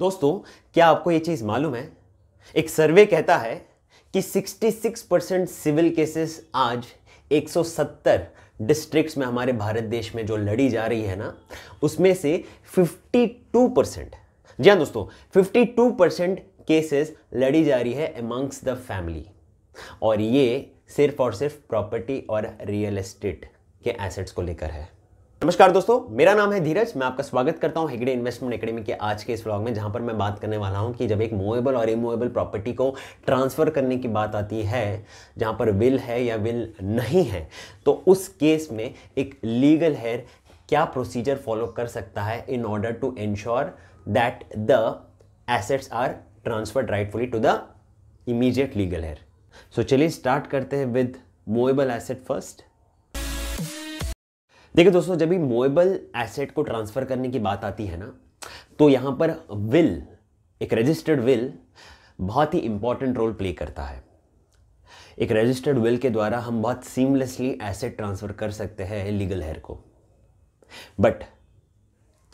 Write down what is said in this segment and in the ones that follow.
दोस्तों क्या आपको ये चीज़ मालूम है एक सर्वे कहता है कि 66 परसेंट सिविल केसेस आज 170 डिस्ट्रिक्ट्स में हमारे भारत देश में जो लड़ी जा रही है ना उसमें से 52 परसेंट जी हाँ दोस्तों 52 परसेंट केसेस लड़ी जा रही है एमंग्स द फैमिली और ये सिर्फ और सिर्फ प्रॉपर्टी और रियल एस्टेट के एसेट्स को लेकर है नमस्कार दोस्तों मेरा नाम है धीरज मैं आपका स्वागत करता हूं हेगड़े इन्वेस्टमेंट एकेडमी के आज के इस व्लॉग में जहां पर मैं बात करने वाला हूं कि जब एक मूवेबल और इमूवेबल प्रॉपर्टी को ट्रांसफ़र करने की बात आती है जहां पर विल है या विल नहीं है तो उस केस में एक लीगल हेयर क्या प्रोसीजर फॉलो कर सकता है in order to ensure that the assets are transferred rightfully to the immediate legal heir so चलिए स्टार्ट करते हैं विद मूवेबल एसेट फर्स्ट देखिए दोस्तों जब भी मोएबल एसेट को ट्रांसफ़र करने की बात आती है ना तो यहाँ पर विल एक रजिस्टर्ड विल बहुत ही इंपॉर्टेंट रोल प्ले करता है एक रजिस्टर्ड विल के द्वारा हम बहुत सीमलेसली एसेट ट्रांसफ़र कर सकते हैं लीगल हेयर को बट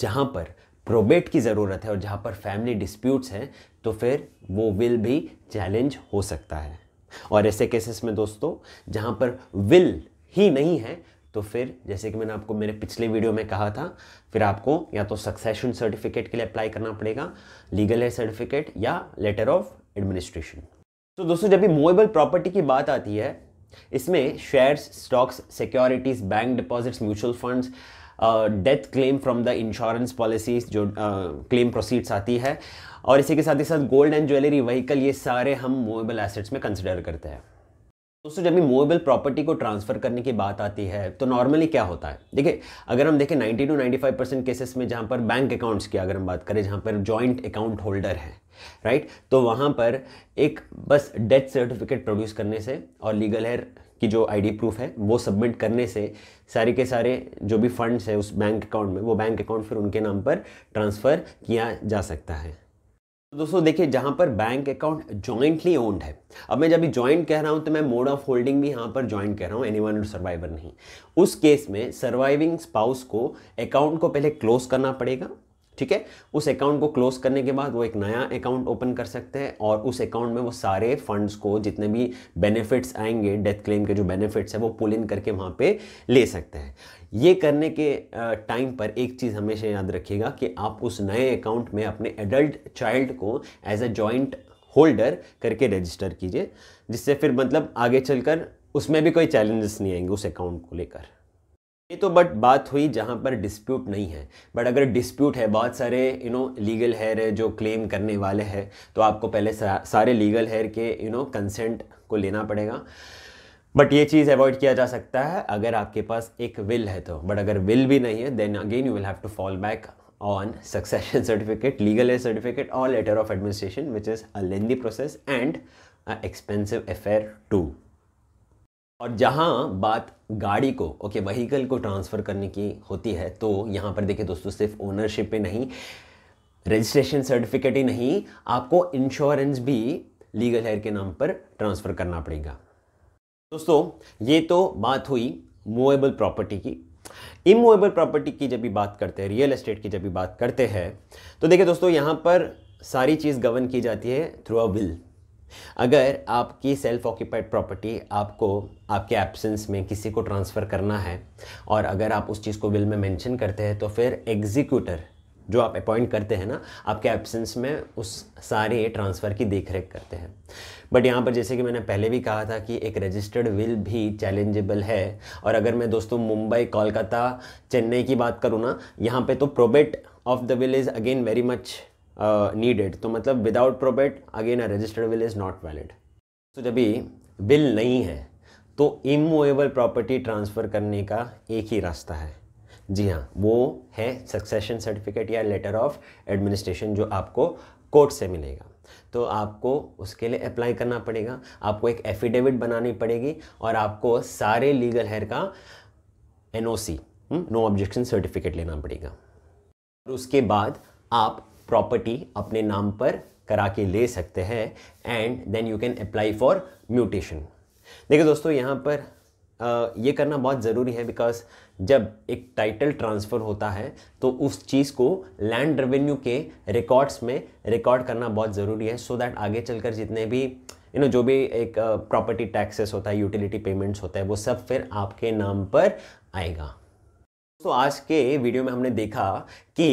जहाँ पर प्रोबेट की ज़रूरत है और जहाँ पर फैमिली डिस्प्यूट्स हैं तो फिर वो विल भी चैलेंज हो सकता है और ऐसे केसेस में दोस्तों जहाँ पर विल ही नहीं है तो फिर जैसे कि मैंने आपको मेरे पिछले वीडियो में कहा था फिर आपको या तो सक्सेशन सर्टिफिकेट के लिए अप्लाई करना पड़ेगा लीगल एड सर्टिफिकेट या लेटर ऑफ एडमिनिस्ट्रेशन तो दोस्तों जब भी मोएबल प्रॉपर्टी की बात आती है इसमें shares stocks securities bank deposits mutual funds death claim from the insurance policies जो क्लेम uh, प्रोसीड्स आती है और इसी के साथ ही साथ गोल्ड एंड ज्वेलरी व्हीकल ये सारे हम मोएबल एसेट्स में कंसिडर करते हैं दोस्तों जब भी मूवेबल प्रॉपर्टी को ट्रांसफर करने की बात आती है तो नॉर्मली क्या होता है देखिए अगर हम देखें 90 टू 95 परसेंट केसेस में जहाँ पर बैंक अकाउंट्स की अगर हम बात करें जहाँ पर जॉइंट अकाउंट होल्डर है राइट तो वहाँ पर एक बस डेथ सर्टिफिकेट प्रोड्यूस करने से और लीगल हेयर की जो आईडी प्रूफ है वो सबमिट करने से सारे के सारे जो भी फंड्स है उस बैंक अकाउंट में वो बैंक अकाउंट फिर उनके नाम पर ट्रांसफ़र किया जा सकता है तो दोस्तों देखिए जहां पर बैंक अकाउंट जॉइंटली ओन्ड है अब मैं जब भी जॉइंट कह रहा हूँ तो मैं मोड ऑफ होल्डिंग भी यहाँ पर जॉइंट कह रहा हूँ एनी वन सर्वाइवर नहीं उस केस में सर्वाइविंग स्पाउस को अकाउंट को पहले क्लोज करना पड़ेगा ठीक है उस अकाउंट को क्लोज करने के बाद वो एक नया अकाउंट ओपन कर सकते हैं और उस अकाउंट में वो सारे फंड्स को जितने भी बेनिफिट्स आएंगे डेथ क्लेम के जो बेनिफिट्स हैं वो पुल इन करके वहाँ पे ले सकते हैं ये करने के टाइम पर एक चीज़ हमेशा याद रखिएगा कि आप उस नए अकाउंट में अपने एडल्ट चाइल्ड को एज अ जॉइंट होल्डर करके रजिस्टर कीजिए जिससे फिर मतलब आगे चलकर उसमें भी कोई चैलेंजेस नहीं आएंगे उस अकाउंट को लेकर ये तो बट बात हुई जहाँ पर डिस्प्यूट नहीं है बट अगर डिस्प्यूट है बहुत सारे यू नो लीगल हेयर है जो क्लेम करने वाले हैं तो आपको पहले सारे लीगल हेयर के यू नो कंसेंट को लेना पड़ेगा बट ये चीज़ अवॉइड किया जा सकता है अगर आपके पास एक विल है तो बट अगर विल भी नहीं है then again you will have to fall back on succession certificate legal heir certificate और letter of administration which is a lengthy process and expensive affair too और जहाँ बात गाड़ी को ओके वहीकल को ट्रांसफ़र करने की होती है तो यहाँ पर देखिए दोस्तों सिर्फ ओनरशिप पे नहीं रजिस्ट्रेशन सर्टिफिकेट ही नहीं आपको इंश्योरेंस भी लीगल हेयर के नाम पर ट्रांसफ़र करना पड़ेगा दोस्तों ये तो बात हुई मूवेबल प्रॉपर्टी की इमूवेबल प्रॉपर्टी की जब भी बात करते हैं रियल एस्टेट की जब भी बात करते हैं तो देखिए दोस्तों यहाँ पर सारी चीज़ गवर्न की जाती है थ्रू अ विल अगर आपकी सेल्फ ऑक्यूपाइड प्रॉपर्टी आपको आपके एब्सेंस में किसी को ट्रांसफ़र करना है और अगर आप उस चीज़ को विल में मेंशन करते हैं तो फिर एग्जीक्यूटर जो आप अपॉइंट करते हैं ना आपके एब्सेंस में उस सारे ट्रांसफ़र की देखरेख करते हैं बट यहाँ पर जैसे कि मैंने पहले भी कहा था कि एक रजिस्टर्ड विल भी चैलेंजेबल है और अगर मैं दोस्तों मुंबई कोलकाता चेन्नई की बात करूँ ना यहाँ पे तो probate of the will is again very much needed तो मतलब without probate again a registered will is not valid तो जब भी बिल नहीं है तो इमूवेबल प्रॉपर्टी ट्रांसफ़र करने का एक ही रास्ता है जी हाँ वो है सक्सेशन सर्टिफिकेट या लेटर ऑफ एडमिनिस्ट्रेशन जो आपको कोर्ट से मिलेगा तो आपको उसके लिए अप्लाई करना पड़ेगा आपको एक एफिडेविट बनानी पड़ेगी और आपको सारे लीगल हेयर का एन नो ऑब्जेक्शन सर्टिफिकेट लेना पड़ेगा और उसके बाद आप प्रॉपर्टी अपने नाम पर करा के ले सकते हैं and then you can apply for mutation देखिए दोस्तों यहाँ पर यह ये करना बहुत ज़रूरी है बिकॉज जब एक टाइटल ट्रांसफ़र होता है तो उस चीज़ को लैंड रेवेन्यू के रिकॉर्ड्स में रिकॉर्ड करना बहुत ज़रूरी है सो so दैट आगे चलकर जितने भी यू नो जो भी एक प्रॉपर्टी टैक्सेस होता है यूटिलिटी पेमेंट्स होता है वो सब फिर आपके नाम पर आएगा तो आज के वीडियो में हमने देखा कि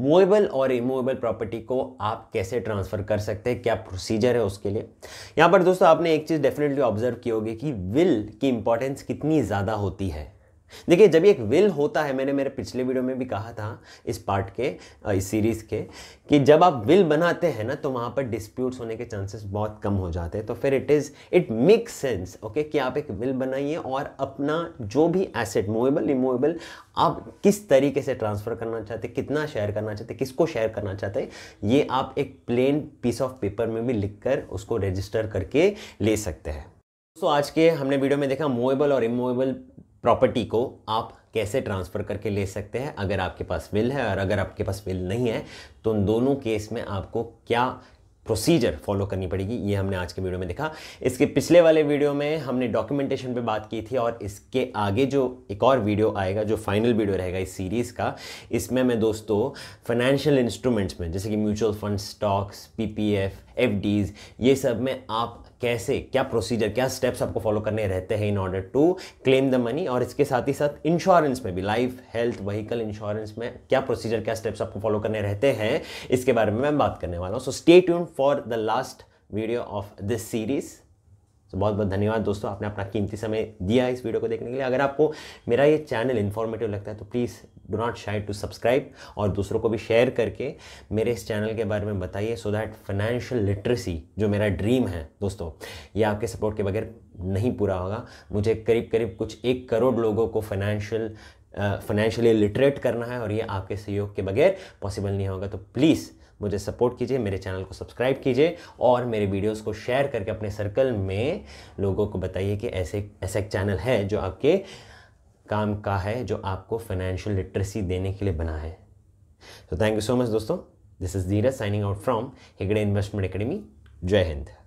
मूवेबल और इमूवेबल प्रॉपर्टी को आप कैसे ट्रांसफ़र कर सकते हैं क्या प्रोसीजर है उसके लिए यहाँ पर दोस्तों आपने एक चीज़ डेफिनेटली ऑब्जर्व की होगी कि विल की इंपॉर्टेंस कितनी ज़्यादा होती है देखिए जब एक विल होता है मैंने मेरे पिछले वीडियो में भी कहा था इस पार्ट के इस सीरीज़ के कि जब आप विल बनाते हैं ना तो वहाँ पर डिस्प्यूट्स होने के चांसेस बहुत कम हो जाते हैं तो फिर it is it make sense okay कि आप एक विल बनाइए और अपना जो भी एसेट मूवेबल इमूवेबल आप किस तरीके से ट्रांसफ़र करना चाहते कितना शेयर करना चाहते किसको शेयर करना चाहते ये आप एक प्लेन पीस ऑफ पेपर में भी लिखकर उसको रजिस्टर करके ले सकते हैं दोस्तों आज के हमने वीडियो में देखा मूवेबल और इमूवेबल प्रॉपर्टी को आप कैसे ट्रांसफ़र करके ले सकते हैं अगर आपके पास विल है और अगर आपके पास विल नहीं है तो उन दोनों केस में आपको क्या प्रोसीजर फॉलो करनी पड़ेगी ये हमने आज के वीडियो में देखा इसके पिछले वाले वीडियो में हमने डॉक्यूमेंटेशन पे बात की थी और इसके आगे जो एक और वीडियो आएगा जो फाइनल वीडियो रहेगा इस सीरीज़ का इसमें मैं दोस्तों फाइनेंशियल इंस्ट्रूमेंट्स में जैसे कि mutual fund stocks PPF F ये सब में आप कैसे क्या प्रोसीजर क्या स्टेप्स आपको फॉलो करने रहते हैं in order to claim the money और इसके साथ ही साथ इंश्योरेंस में भी लाइफ हेल्थ व्हीकल इंश्योरेंस में क्या प्रोसीजर क्या स्टेप्स आपको फॉलो करने रहते हैं इसके बारे में मैं बात करने वाला हूँ so stay tune for the last video of this series तो बहुत बहुत धन्यवाद दोस्तों आपने अपना कीमती समय दिया इस वीडियो को देखने के लिए अगर आपको मेरा ये चैनल इन्फॉर्मेटिव लगता है तो please do not shy to subscribe और दूसरों को भी शेयर करके मेरे इस चैनल के बारे में बताइए सो दैट फाइनेंशियल लिटरेसी जो मेरा ड्रीम है दोस्तों ये आपके सपोर्ट के बगैर नहीं पूरा होगा मुझे करीब करीब कुछ एक करोड़ लोगों को फाइनेंशियल फाइनेंशियली लिटरेट करना है और ये आपके सहयोग के बगैर पॉसिबल नहीं होगा तो प्लीज़ मुझे सपोर्ट कीजिए मेरे चैनल को सब्सक्राइब कीजिए और मेरे वीडियोस को शेयर करके अपने सर्कल में लोगों को बताइए कि ऐसे ऐसा एक चैनल है जो आपके काम का है जो आपको फाइनेंशियल लिटरेसी देने के लिए बना है तो थैंक यू सो मच दोस्तों this is Dheeraj signing out from Hegde investment academy जय हिंद